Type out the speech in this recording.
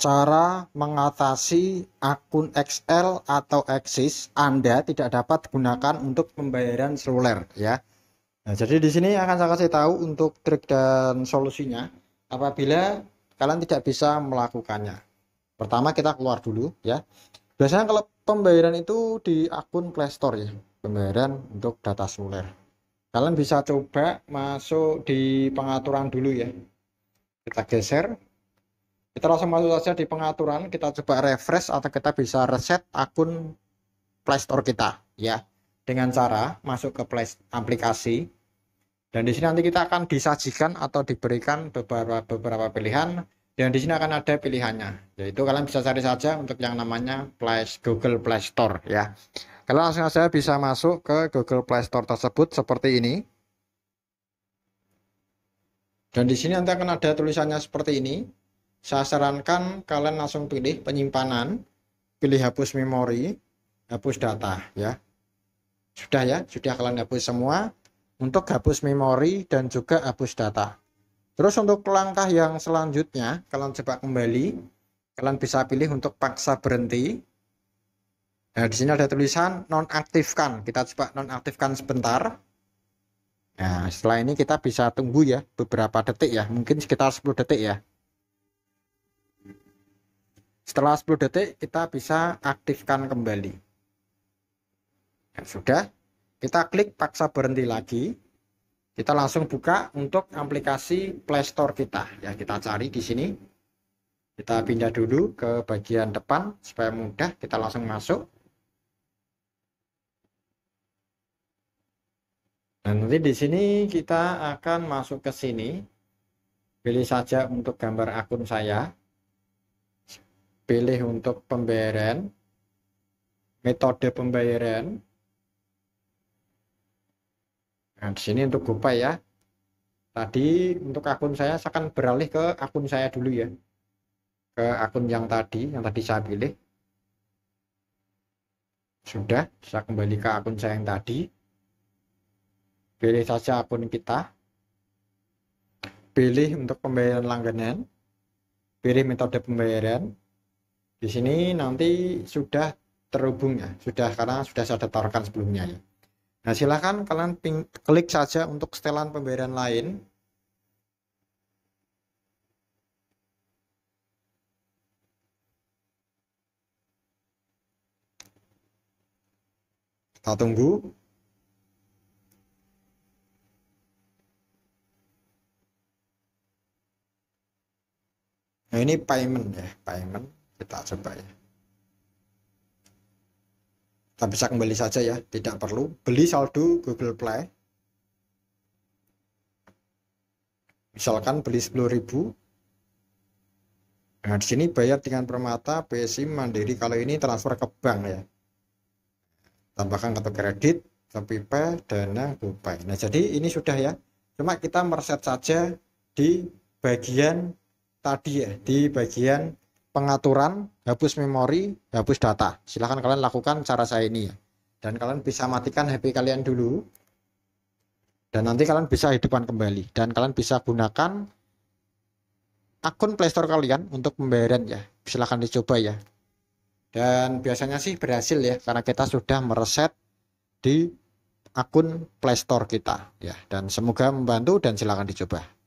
cara mengatasi akun XL atau Axis Anda tidak dapat gunakan untuk pembayaran seluler ya. Nah, jadi di sini akan saya kasih tahu untuk trik dan solusinya apabila kalian tidak bisa melakukannya. Pertama kita keluar dulu ya. Biasanya kalau pembayaran itu di akun Play Store ya, pembayaran untuk data seluler. Kalian bisa coba masuk di pengaturan dulu ya. Kita geser kita langsung masuk saja di pengaturan kita coba refresh atau kita bisa reset akun Playstore kita ya dengan cara masuk ke Play aplikasi dan di sini nanti kita akan disajikan atau diberikan beberapa beberapa pilihan dan di sini akan ada pilihannya yaitu kalian bisa cari saja untuk yang namanya Play Google Play Store ya kalian langsung saja bisa masuk ke Google Play Store tersebut seperti ini dan di sini nanti akan ada tulisannya seperti ini saya sarankan kalian langsung pilih penyimpanan, pilih hapus memori, hapus data ya. Sudah ya, sudah kalian hapus semua untuk hapus memori dan juga hapus data. Terus untuk langkah yang selanjutnya, kalian coba kembali, kalian bisa pilih untuk paksa berhenti. Nah, di sini ada tulisan nonaktifkan. Kita coba nonaktifkan sebentar. Nah, setelah ini kita bisa tunggu ya beberapa detik ya, mungkin sekitar 10 detik ya setelah 10 detik kita bisa aktifkan kembali ya, sudah kita klik paksa berhenti lagi kita langsung buka untuk aplikasi Playstore kita ya kita cari di sini kita pindah dulu ke bagian depan supaya mudah kita langsung masuk dan nanti di sini kita akan masuk ke sini pilih saja untuk gambar akun saya pilih untuk pembayaran, metode pembayaran. Nah, di sini untuk GoPay ya. Tadi untuk akun saya, saya akan beralih ke akun saya dulu ya. Ke akun yang tadi, yang tadi saya pilih. Sudah, saya kembali ke akun saya yang tadi. Pilih saja akun kita. Pilih untuk pembayaran langganan. Pilih metode pembayaran. Di sini nanti sudah terhubung ya, sudah karena sudah saya daftarkan sebelumnya ya. Nah, silahkan kalian ping, klik saja untuk setelan pembayaran lain. Kita tunggu. Nah, ini payment ya, payment kita coba ya kita bisa kembali saja ya tidak perlu beli saldo Google Play misalkan beli 10.000 nah di sini bayar dengan permata bsi Mandiri kalau ini transfer ke bank ya tambahkan kartu kredit Shopee Dana GoPay nah jadi ini sudah ya cuma kita mereset saja di bagian tadi ya di bagian pengaturan, hapus memori, hapus data. Silahkan kalian lakukan cara saya ini ya. Dan kalian bisa matikan HP kalian dulu. Dan nanti kalian bisa hidupkan kembali. Dan kalian bisa gunakan akun Playstore kalian untuk pembayaran ya. Silahkan dicoba ya. Dan biasanya sih berhasil ya. Karena kita sudah mereset di akun Playstore kita ya. Dan semoga membantu dan silahkan dicoba.